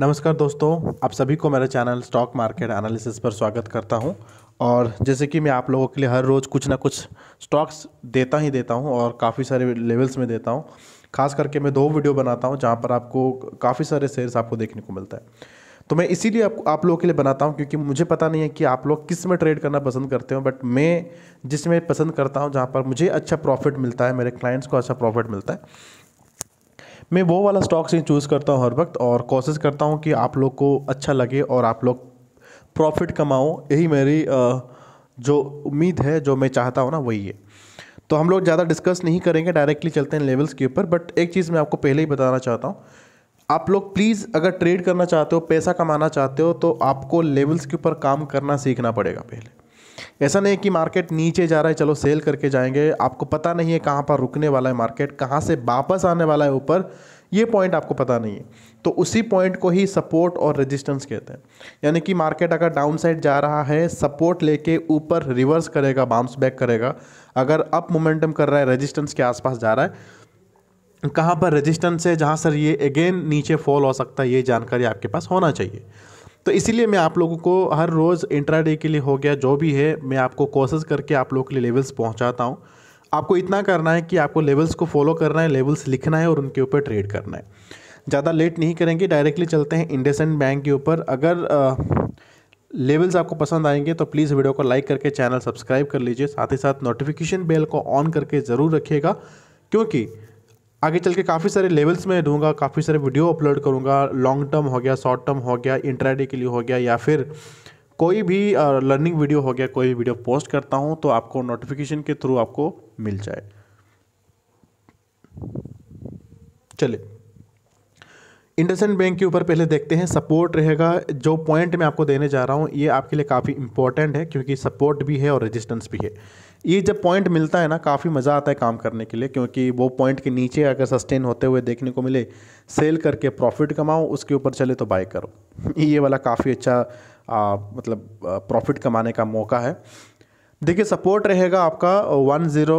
नमस्कार दोस्तों आप सभी को मेरे चैनल स्टॉक मार्केट एनालिसिस पर स्वागत करता हूं और जैसे कि मैं आप लोगों के लिए हर रोज़ कुछ ना कुछ स्टॉक्स देता ही देता हूं और काफ़ी सारे लेवल्स में देता हूं खास करके मैं दो वीडियो बनाता हूं जहां पर आपको काफ़ी सारे शेयर्स आपको देखने को मिलता है तो मैं इसीलिए आप, आप लोगों के लिए बनाता हूँ क्योंकि मुझे पता नहीं है कि आप लोग किस में ट्रेड करना पसंद करते हो बट मैं जिसमें पसंद करता हूँ जहाँ पर मुझे अच्छा प्रॉफिट मिलता है मेरे क्लाइंट्स को अच्छा प्रॉफिट मिलता है मैं वो वाला स्टॉक्स ही चूज़ करता हूँ हर वक्त और कोशिश करता हूँ कि आप लोग को अच्छा लगे और आप लोग प्रॉफिट कमाओ यही मेरी जो उम्मीद है जो मैं चाहता हूँ ना वही है तो हम लोग ज़्यादा डिस्कस नहीं करेंगे डायरेक्टली चलते हैं लेवल्स के ऊपर बट एक चीज़ मैं आपको पहले ही बताना चाहता हूँ आप लोग प्लीज़ अगर ट्रेड करना चाहते हो पैसा कमाना चाहते हो तो आपको लेवल्स के ऊपर काम करना सीखना पड़ेगा पहले ऐसा नहीं कि मार्केट नीचे जा रहा है चलो सेल करके जाएंगे आपको पता नहीं है कहाँ पर रुकने वाला है मार्केट कहाँ से वापस आने वाला है ऊपर ये पॉइंट आपको पता नहीं है तो उसी पॉइंट को ही सपोर्ट और रेजिस्टेंस कहते हैं यानी कि मार्केट अगर डाउन साइड जा रहा है सपोर्ट लेके ऊपर रिवर्स करेगा बाउंस बैक करेगा अगर अप मोमेंटम कर रहा है रेजिस्टेंस के आसपास जा रहा है कहाँ पर रेजिस्टेंस है जहाँ सर ये अगेन नीचे फॉल हो सकता है ये जानकारी आपके पास होना चाहिए तो इसीलिए मैं आप लोगों को हर रोज़ इंट्राडे के लिए हो गया जो भी है मैं आपको कोशिश करके आप लोगों के लिए लेवल्स पहुँचाता हूँ आपको इतना करना है कि आपको लेवल्स को फॉलो करना है लेवल्स लिखना है और उनके ऊपर ट्रेड करना है ज़्यादा लेट नहीं करेंगे डायरेक्टली चलते हैं इंडेसेंट बैंक के ऊपर अगर आ, लेवल्स आपको पसंद आएंगे तो प्लीज़ वीडियो को लाइक करके चैनल सब्सक्राइब कर लीजिए साथ ही साथ नोटिफिकेशन बेल को ऑन करके ज़रूर रखिएगा क्योंकि आगे चल के काफ़ी सारे लेवल्स में दूंगा काफ़ी सारे वीडियो अपलोड करूंगा लॉन्ग टर्म हो गया शॉर्ट टर्म हो गया इंटरडे के लिए हो गया या फिर कोई भी लर्निंग वीडियो हो गया कोई वीडियो पोस्ट करता हूँ तो आपको नोटिफिकेशन के थ्रू आपको मिल जाए चले इंडसेंड बैंक के ऊपर पहले देखते हैं सपोर्ट रहेगा जो पॉइंट मैं आपको देने जा रहा हूँ ये आपके लिए काफ़ी इंपॉर्टेंट है क्योंकि सपोर्ट भी है और रेजिस्टेंस भी है ये जब पॉइंट मिलता है ना काफ़ी मज़ा आता है काम करने के लिए क्योंकि वो पॉइंट के नीचे अगर सस्टेन होते हुए देखने को मिले सेल करके प्रॉफिट कमाओ उसके ऊपर चले तो बाय करो ये वाला काफ़ी अच्छा आ, मतलब प्रॉफिट कमाने का मौका है देखिए सपोर्ट रहेगा आपका one zero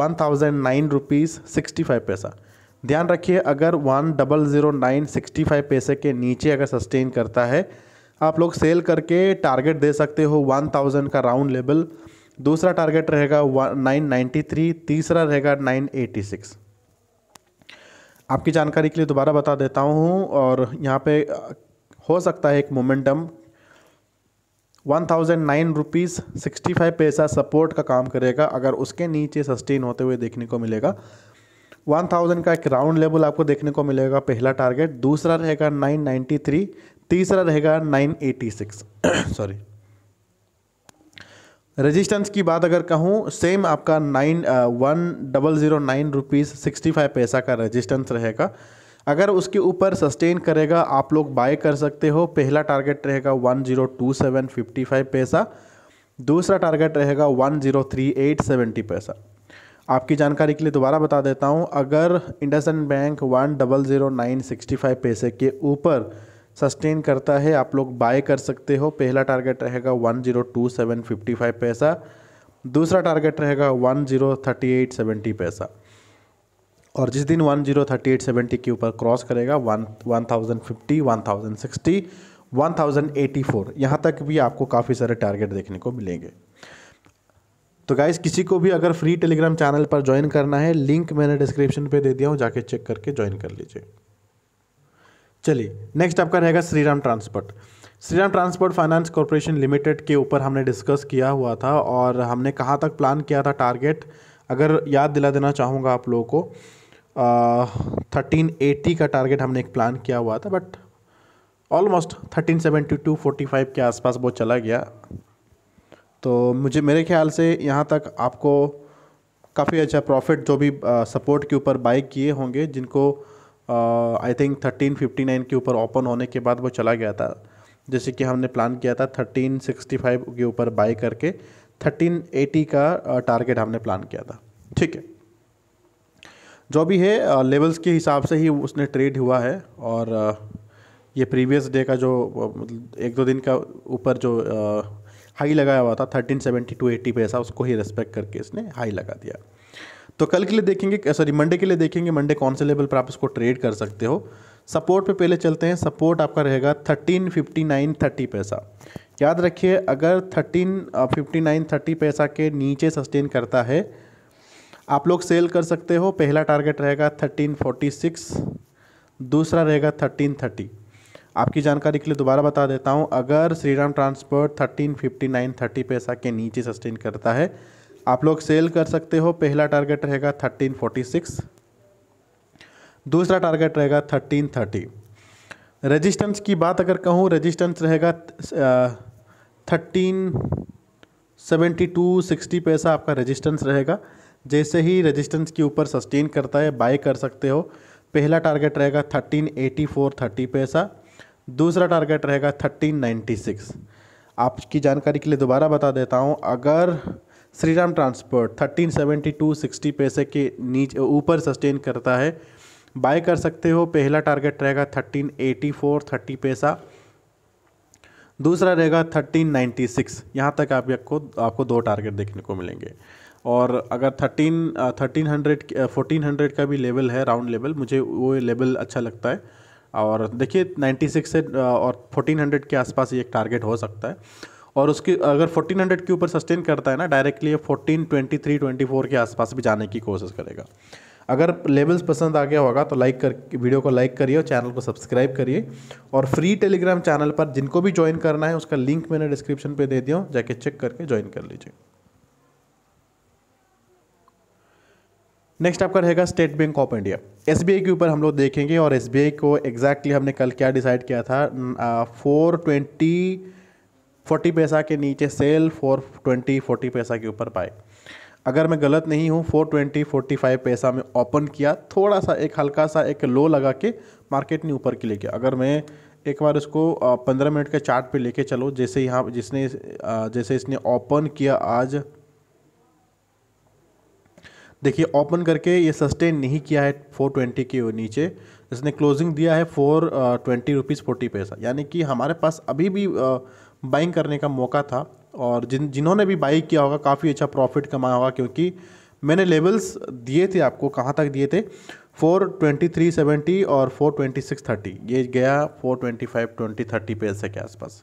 one thousand nine rupees sixty five पैसा ध्यान रखिए अगर one double zero nine sixty five पैसे के नीचे अगर सस्टेन करता है आप लोग सेल करके टारगेट दे सकते हो वन थाउजेंड का राउंड लेवल दूसरा टारगेट रहेगा नाइन थ्री तीसरा रहेगा नाइन एटी सिक्स आपकी जानकारी के लिए दोबारा बता देता हूँ और यहाँ पे हो सकता है एक momentum one thousand nine rupees sixty five पैसा सपोर्ट का काम करेगा अगर उसके नीचे सस्टेन होते हुए देखने को मिलेगा वन थाउजेंड का एक राउंड लेवल आपको देखने को मिलेगा पहला टारगेट दूसरा रहेगा नाइन नाइन्टी थ्री तीसरा रहेगा nine eighty six sorry resistance की बात अगर कहूँ सेम आपका nine one double zero nine rupees sixty five पैसा का रेजिस्टेंस रहेगा अगर उसके ऊपर सस्टेन करेगा आप लोग बाय कर सकते हो पहला टारगेट रहेगा one zero two seven fifty five पैसा दूसरा टारगेट रहेगा one zero three eight seventy पैसा आपकी जानकारी के लिए दोबारा बता देता हूँ अगर IndusInd bank one double zero nine sixty five पैसे के ऊपर सस्टेन करता है आप लोग बाय कर सकते हो पहला टारगेट रहेगा one zero two seven fifty five पैसा दूसरा टारगेट रहेगा one zero thirty eight seventy पैसा और जिस दिन one zero thirty eight seventy के ऊपर क्रॉस करेगा one one thousand fifty one thousand sixty one thousand eighty four यहाँ तक भी आपको काफ़ी सारे टारगेट देखने को मिलेंगे तो गाइज़ किसी को भी अगर फ्री टेलीग्राम चैनल पर ज्वाइन करना है लिंक मैंने डिस्क्रिप्शन पे दे दिया हूँ जाके चेक करके ज्वाइन कर लीजिए चलिए नेक्स्ट आपका रहेगा Shriram transport Shriram transport finance corporation limited के ऊपर हमने डिस्कस किया हुआ था और हमने कहाँ तक प्लान किया था टारगेट अगर याद दिला देना चाहूँगा आप लोगों को थर्टीन एटी का टारगेट हमने एक प्लान किया हुआ था but almost thirteen seventy two forty five के आसपास वो चला गया तो मुझे मेरे ख्याल से यहाँ तक आपको काफ़ी अच्छा प्रॉफिट जो भी सपोर्ट के ऊपर बाई किए होंगे जिनको I think thirteen fifty nine के ऊपर ओपन होने के बाद वो चला गया था जैसे कि हमने प्लान किया था थर्टीन सिक्सटी फाइव के ऊपर बाई करके थर्टीन एटी का टारगेट हमने प्लान किया था ठीक है जो भी है लेवल्स के हिसाब से ही उसने ट्रेड हुआ है और ये प्रीवियस डे का जो मतलब एक दो दिन का ऊपर जो हाई लगाया हुआ था थर्टीन सेवेंटी टू एटी पे ऐसा उसको ही रेस्पेक्ट करके इसने हाई लगा दिया तो कल के लिए देखेंगे सॉरी मंडे के लिए देखेंगे मंडे कौन से लेवल पर आप इसको ट्रेड कर सकते हो सपोर्ट पे पहले चलते हैं सपोर्ट आपका रहेगा थर्टीन फिफ्टी नाइन थर्टी पैसा याद रखिए अगर थर्टीन फिफ्टी नाइन थर्टी पैसा के नीचे सस्टेन करता है आप लोग सेल कर सकते हो पहला टारगेट रहेगा थर्टीन फोर्टी सिक्स दूसरा रहेगा थर्टीन थर्टी आपकी जानकारी के लिए दोबारा बता देता हूँ अगर Shriram transport thirteen fifty nine thirty पैसा के नीचे सस्टेन करता है आप लोग सेल कर सकते हो पहला टारगेट रहेगा थर्टीन फोर्टी सिक्स दूसरा टारगेट रहेगा थर्टीन थर्टी रेजिस्टेंस की बात अगर कहूँ रेजिस्टेंस रहेगा थर्टीन सेवेंटी टू सिक्सटी पैसा आपका रेजिस्टेंस रहेगा जैसे ही रेजिस्टेंस के ऊपर सस्टेन करता है बाय कर सकते हो पहला टारगेट रहेगा थर्टीन एटी फोर थर्टी पैसा दूसरा टारगेट रहेगा थर्टीन नाइन्टी सिक्स आपकी जानकारी के लिए दोबारा बता देता हूँ अगर Shriram transport thirteen seventy two sixty पैसे के नीचे ऊपर सस्टेन करता है बाय कर सकते हो पहला टारगेट रहेगा थर्टीन एटी फोर थर्टी पैसा दूसरा रहेगा थर्टीन नाइन्टी सिक्स यहाँ तक आप आपको आपको दो टारगेट देखने को मिलेंगे और अगर thirteen thirteen hundred fourteen hundred का भी लेवल है राउंड लेवल मुझे वो लेवल अच्छा लगता है और देखिए नाइन्टी सिक्स से और हंड्रेड के आसपास ये एक टारगेट हो सकता है और उसकी अगर 1400 के ऊपर सस्टेन करता है ना directly fourteen twenty three twenty four के आसपास भी जाने की कोशिश करेगा अगर लेवल्स पसंद आ गया होगा तो लाइक कर वीडियो को लाइक करिए और चैनल को सब्सक्राइब करिए और फ्री टेलीग्राम चैनल पर जिनको भी ज्वाइन करना है उसका लिंक मैंने डिस्क्रिप्शन पे दे दिया हूँ जाके चेक करके ज्वाइन कर लीजिए नेक्स्ट आपका रहेगा स्टेट बैंक ऑफ इंडिया एस के ऊपर हम लोग देखेंगे और एस को एग्जैक्टली exactly हमने कल क्या डिसाइड किया था फोर ट्वेंटी फोर्टी पैसा के नीचे सेल फोर ट्वेंटी फोर्टी पैसा के ऊपर बाय अगर मैं गलत नहीं हूँ फोर ट्वेंटी फोर्टी फाइव पैसा में ओपन किया थोड़ा सा एक हल्का सा एक लो लगा के मार्केट ने ऊपर के ले किया अगर मैं एक बार इसको पंद्रह मिनट के चार्ट पे लेके चलो जैसे यहाँ जिसने जैसे इसने ओपन किया आज देखिए ओपन करके ये सस्टेन नहीं किया है फोर ट्वेंटी के नीचे इसने क्लोजिंग दिया है फोर ट्वेंटी रुपीज़ फोर्टी पैसा यानी कि हमारे पास अभी भी आ, बाइंग करने का मौका था और जिन जिन्होंने भी बाई किया होगा काफ़ी अच्छा प्रॉफिट कमाया होगा क्योंकि मैंने लेवल्स दिए थे आपको कहाँ तक दिए थे फोर ट्वेंटी थ्री सेवेंटी और फोर ट्वेंटी सिक्स थर्टी ये गया four twenty five twenty thirty पे ऐसे के आसपास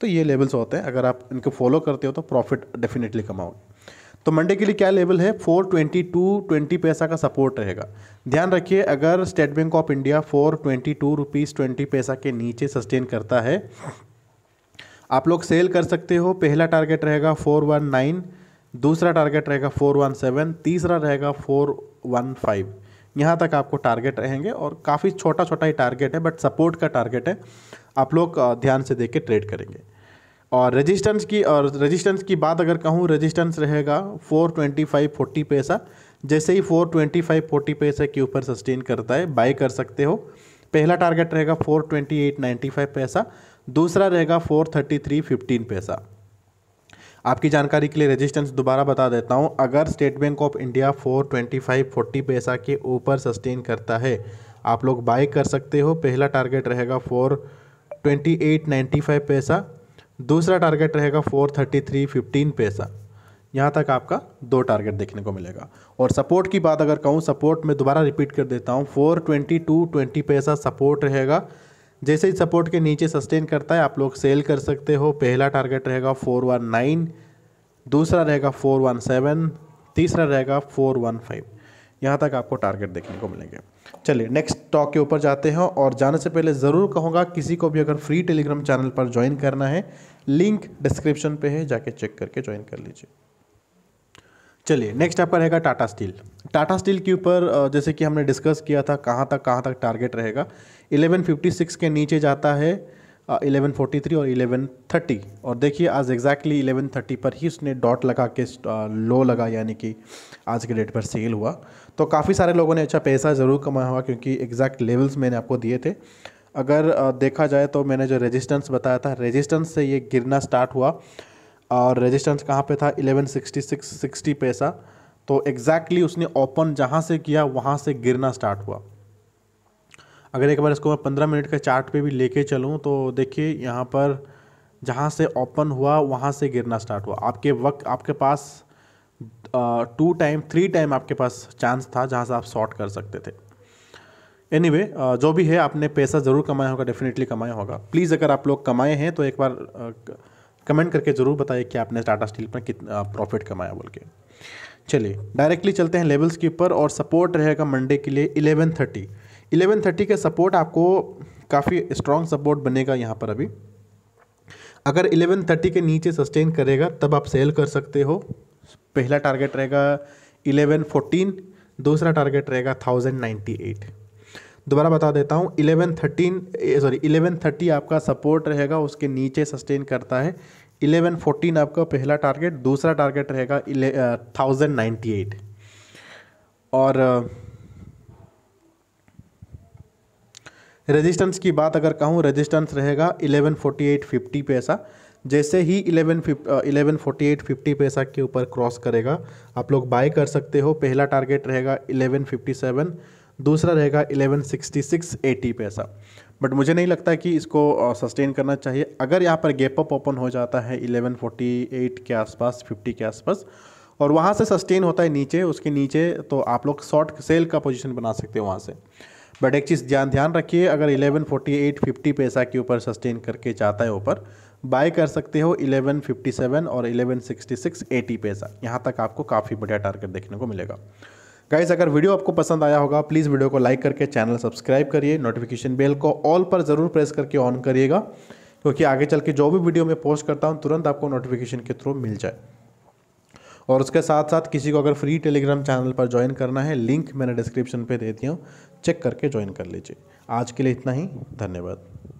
तो ये लेवल्स होते हैं अगर आप इनको फॉलो करते हो तो प्रॉफिट डेफिनेटली कमाओगे तो मंडे के लिए क्या लेवल है फोर ट्वेंटी टू ट्वेंटी पैसा का सपोर्ट रहेगा ध्यान रखिए अगर state bank of India four twenty two rupees twenty पैसा के नीचे सस्टेन करता है आप लोग सेल कर सकते हो पहला टारगेट रहेगा फोर वन नाइन दूसरा टारगेट रहेगा फोर वन सेवन तीसरा रहेगा फोर वन फाइव यहाँ तक आपको टारगेट रहेंगे और काफ़ी छोटा छोटा ही टारगेट है बट सपोर्ट का टारगेट है आप लोग ध्यान से देख के ट्रेड करेंगे और रेजिस्टेंस की और रेजिस्टेंस की बात अगर कहूँ रेजिस्टेंस रहेगा फोर ट्वेंटी फाइव फोर्टी पैसा जैसे ही फोर ट्वेंटी फाइव फोर्टी पैसे के ऊपर सस्टेन करता है बाई कर सकते हो पहला टारगेट रहेगा four twenty eight ninety five पैसा दूसरा रहेगा फोर थर्टी थ्री फिफ्टीन पैसा आपकी जानकारी के लिए रेजिस्टेंस दोबारा बता देता हूँ अगर state bank of India four twenty five forty पैसा के ऊपर सस्टेन करता है आप लोग बाय कर सकते हो पहला टारगेट रहेगा four twenty eight ninety five पैसा दूसरा टारगेट रहेगा फोर थर्टी थ्री फिफ्टीन पैसा यहाँ तक आपका दो टारगेट देखने को मिलेगा और सपोर्ट की बात अगर कहूँ सपोर्ट में दोबारा रिपीट कर देता हूँ फोर ट्वेंटी टू ट्वेंटी पैसा सपोर्ट रहेगा जैसे ही सपोर्ट के नीचे सस्टेन करता है आप लोग सेल कर सकते हो पहला टारगेट रहेगा फोर वन नाइन दूसरा रहेगा फोर वन सेवन तीसरा रहेगा फोर वन फाइव यहाँ तक आपको टारगेट देखने को मिलेंगे चलिए नेक्स्ट स्टॉक के ऊपर जाते हैं और जाने से पहले ज़रूर कहूँगा किसी को भी अगर फ्री टेलीग्राम चैनल पर ज्वाइन करना है लिंक डिस्क्रिप्शन पे है जाके चेक करके ज्वाइन कर लीजिए चलिए नेक्स्ट आपका रहेगा टाटा स्टील टाटा स्टील के ऊपर जैसे कि हमने डिस्कस किया था कहाँ तक कहाँ तक टारगेट रहेगा 1156 के नीचे जाता है 1143 और 1130 और देखिए आज एग्जैक्टली exactly 1130 पर ही उसने डॉट लगा के लो लगा यानी कि आज के डेट पर सेल हुआ तो काफ़ी सारे लोगों ने अच्छा पैसा ज़रूर कमाया हुआ क्योंकि एग्जैक्ट लेवल्स मैंने आपको दिए थे अगर देखा जाए तो मैंने जो रेजिस्टेंस बताया था रेजिस्टेंस से ये गिरना स्टार्ट हुआ और रेजिस्टेंस कहाँ पे था 1166 60 पैसा तो एग्जैक्टली exactly उसने ओपन जहाँ से किया वहाँ से गिरना स्टार्ट हुआ अगर एक बार इसको मैं पंद्रह मिनट के चार्ट पे भी लेके चलूँ तो देखिए यहाँ पर जहाँ से ओपन हुआ वहाँ से गिरना स्टार्ट हुआ आपके वक्त आपके पास टू टाइम थ्री टाइम आपके पास चांस था जहाँ से आप शॉर्ट कर सकते थे एनी anyway, जो भी है आपने पैसा ज़रूर कमाया होगा डेफिनेटली कमाया होगा प्लीज़ अगर आप लोग कमाए हैं तो एक बार आ, कमेंट करके ज़रूर बताइए कि आपने टाटा स्टील पर कितना प्रॉफिट कमाया बोल के चलिए डायरेक्टली चलते हैं लेवल्स के ऊपर और सपोर्ट रहेगा मंडे के लिए इलेवन थर्टी इलेवन थर्टी का सपोर्ट आपको काफ़ी स्ट्रॉन्ग सपोर्ट बनेगा यहाँ पर अभी अगर इलेवन थर्टी के नीचे सस्टेन करेगा तब आप सेल कर सकते हो पहला टारगेट रहेगा इलेवन फोर्टीन दूसरा टारगेट रहेगा थाउजेंड नाइन्टी एट दोबारा बता देता हूँ eleven thirteen sorry eleven thirty आपका सपोर्ट रहेगा उसके नीचे सस्टेन करता है इलेवन फोर्टीन आपका पहला टारगेट दूसरा टारगेट रहेगा थाउजेंड नाइन्टी एट और रेजिस्टेंस की बात अगर कहूँ रेजिस्टेंस रहेगा इलेवन फोर्टी एट फिफ्टी पैसा जैसे ही eleven eleven forty eight fifty पैसा के ऊपर क्रॉस करेगा आप लोग बाय कर सकते हो पहला टारगेट रहेगा इलेवन फिफ्टी सेवन दूसरा रहेगा सिक्सटी सिक्स एटी पैसा बट मुझे नहीं लगता कि इसको सस्टेन करना चाहिए अगर यहाँ पर गैप अप ओपन हो जाता है फोर्टी एट के आसपास फिफ्टी के आसपास और वहाँ से सस्टेन होता है नीचे उसके नीचे तो आप लोग शॉर्ट सेल का पोजीशन बना सकते हो वहाँ से बट एक चीज़ ध्यान ध्यान रखिए अगर फोर्टी एट फिफ्टी पैसा के ऊपर सस्टेन करके जाता है ऊपर बाय कर सकते हो इलेवन फिफ्टी सेवन और इलेवन सिक्सटी सिक्स एटी पैसा यहाँ तक आपको काफ़ी बढ़िया टारगेट देखने को मिलेगा गाइज अगर वीडियो आपको पसंद आया होगा प्लीज़ वीडियो को लाइक करके चैनल सब्सक्राइब करिए नोटिफिकेशन बेल को ऑल पर ज़रूर प्रेस करके ऑन करिएगा क्योंकि आगे चल के जो भी वीडियो मैं पोस्ट करता हूँ तुरंत आपको नोटिफिकेशन के थ्रू मिल जाए और उसके साथ साथ किसी को अगर फ्री टेलीग्राम चैनल पर ज्वाइन करना है लिंक मैंने डिस्क्रिप्शन पे दे दिया हूँ चेक करके ज्वाइन कर लीजिए आज के लिए इतना ही धन्यवाद